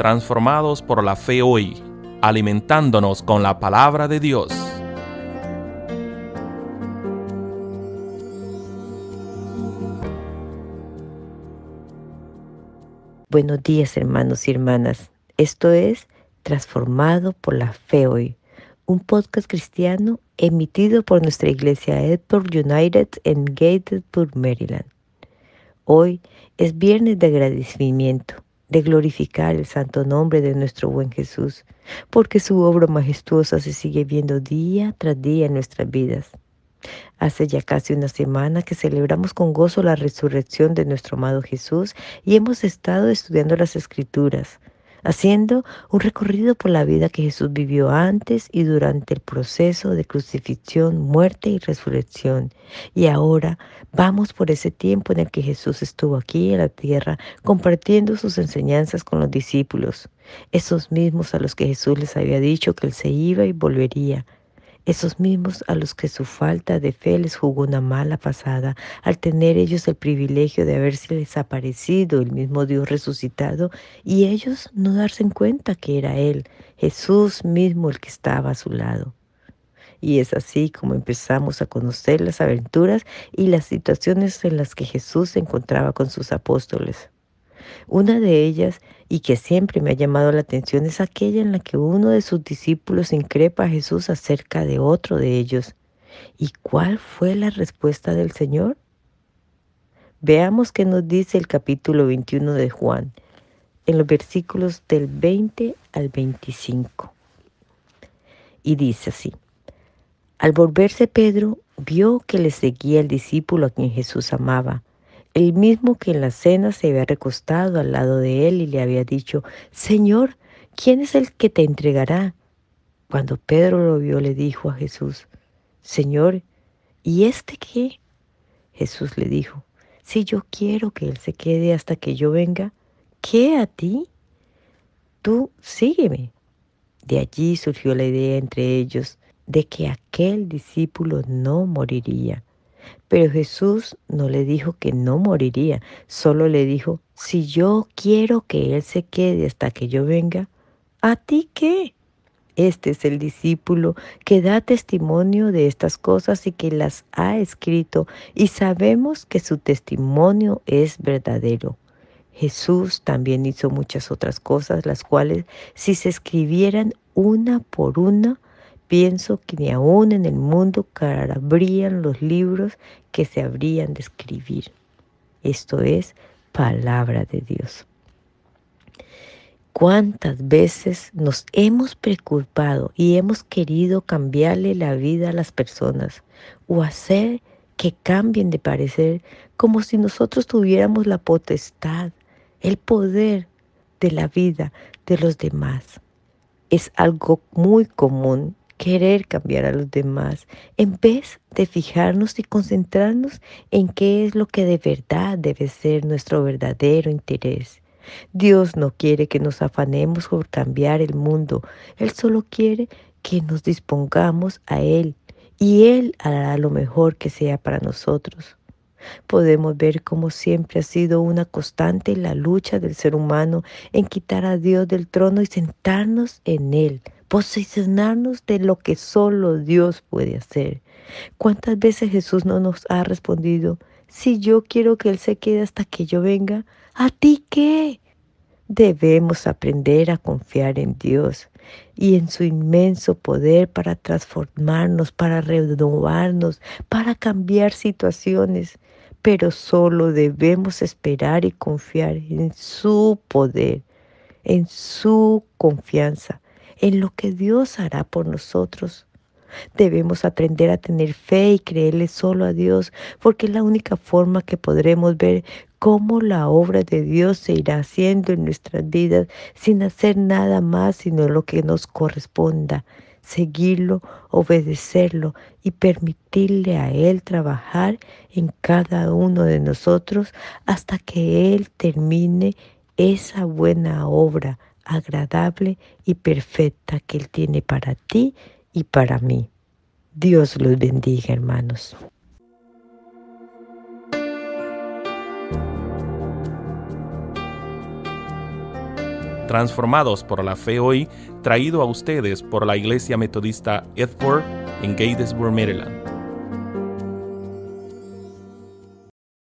transformados por la fe hoy, alimentándonos con la palabra de Dios. Buenos días hermanos y hermanas. Esto es Transformado por la Fe Hoy, un podcast cristiano emitido por nuestra iglesia Edward United en Gatesburg, Maryland. Hoy es viernes de agradecimiento de glorificar el santo nombre de nuestro buen Jesús, porque su obra majestuosa se sigue viendo día tras día en nuestras vidas. Hace ya casi una semana que celebramos con gozo la resurrección de nuestro amado Jesús y hemos estado estudiando las escrituras, haciendo un recorrido por la vida que Jesús vivió antes y durante el proceso de crucifixión, muerte y resurrección. Y ahora vamos por ese tiempo en el que Jesús estuvo aquí en la tierra compartiendo sus enseñanzas con los discípulos, esos mismos a los que Jesús les había dicho que él se iba y volvería esos mismos a los que su falta de fe les jugó una mala pasada, al tener ellos el privilegio de haberse desaparecido, el mismo Dios resucitado y ellos no darse en cuenta que era Él, Jesús mismo el que estaba a su lado. Y es así como empezamos a conocer las aventuras y las situaciones en las que Jesús se encontraba con sus apóstoles. Una de ellas, y que siempre me ha llamado la atención, es aquella en la que uno de sus discípulos increpa a Jesús acerca de otro de ellos. ¿Y cuál fue la respuesta del Señor? Veamos qué nos dice el capítulo 21 de Juan, en los versículos del 20 al 25. Y dice así, al volverse Pedro, vio que le seguía el discípulo a quien Jesús amaba, el mismo que en la cena se había recostado al lado de él y le había dicho, Señor, ¿quién es el que te entregará? Cuando Pedro lo vio, le dijo a Jesús, Señor, ¿y este qué? Jesús le dijo, si yo quiero que él se quede hasta que yo venga, ¿qué a ti? Tú sígueme. De allí surgió la idea entre ellos de que aquel discípulo no moriría. Pero Jesús no le dijo que no moriría, solo le dijo, si yo quiero que Él se quede hasta que yo venga, ¿a ti qué? Este es el discípulo que da testimonio de estas cosas y que las ha escrito y sabemos que su testimonio es verdadero. Jesús también hizo muchas otras cosas, las cuales si se escribieran una por una, Pienso que ni aún en el mundo cabrían los libros que se habrían de escribir. Esto es palabra de Dios. ¿Cuántas veces nos hemos preocupado y hemos querido cambiarle la vida a las personas o hacer que cambien de parecer como si nosotros tuviéramos la potestad, el poder de la vida de los demás? Es algo muy común querer cambiar a los demás, en vez de fijarnos y concentrarnos en qué es lo que de verdad debe ser nuestro verdadero interés. Dios no quiere que nos afanemos por cambiar el mundo, Él solo quiere que nos dispongamos a Él y Él hará lo mejor que sea para nosotros. Podemos ver cómo siempre ha sido una constante la lucha del ser humano en quitar a Dios del trono y sentarnos en Él Posicionarnos de lo que solo Dios puede hacer. ¿Cuántas veces Jesús no nos ha respondido? Si yo quiero que Él se quede hasta que yo venga, ¿a ti qué? Debemos aprender a confiar en Dios y en su inmenso poder para transformarnos, para renovarnos, para cambiar situaciones, pero solo debemos esperar y confiar en su poder, en su confianza, en lo que Dios hará por nosotros. Debemos aprender a tener fe y creerle solo a Dios, porque es la única forma que podremos ver cómo la obra de Dios se irá haciendo en nuestras vidas sin hacer nada más sino lo que nos corresponda, seguirlo, obedecerlo y permitirle a Él trabajar en cada uno de nosotros hasta que Él termine esa buena obra agradable y perfecta que Él tiene para ti y para mí. Dios los bendiga, hermanos. Transformados por la fe hoy, traído a ustedes por la Iglesia Metodista Edward en Gatesburg, Maryland.